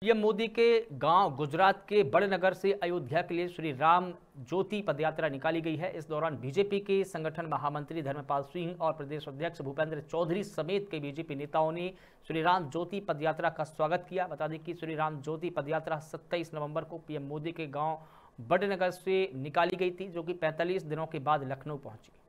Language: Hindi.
पीएम मोदी के गांव गुजरात के बड़नगर से अयोध्या के लिए श्री राम ज्योति पदयात्रा निकाली गई है इस दौरान बीजेपी के संगठन महामंत्री धर्मपाल सिंह और प्रदेश अध्यक्ष भूपेंद्र चौधरी समेत के बीजेपी नेताओं ने श्री राम ज्योति पदयात्रा का स्वागत किया बता दें कि श्री राम ज्योति पदयात्रा 27 नवंबर को पीएम मोदी के गाँव बड़नगर से निकाली गई थी जो कि पैंतालीस दिनों के बाद लखनऊ पहुंची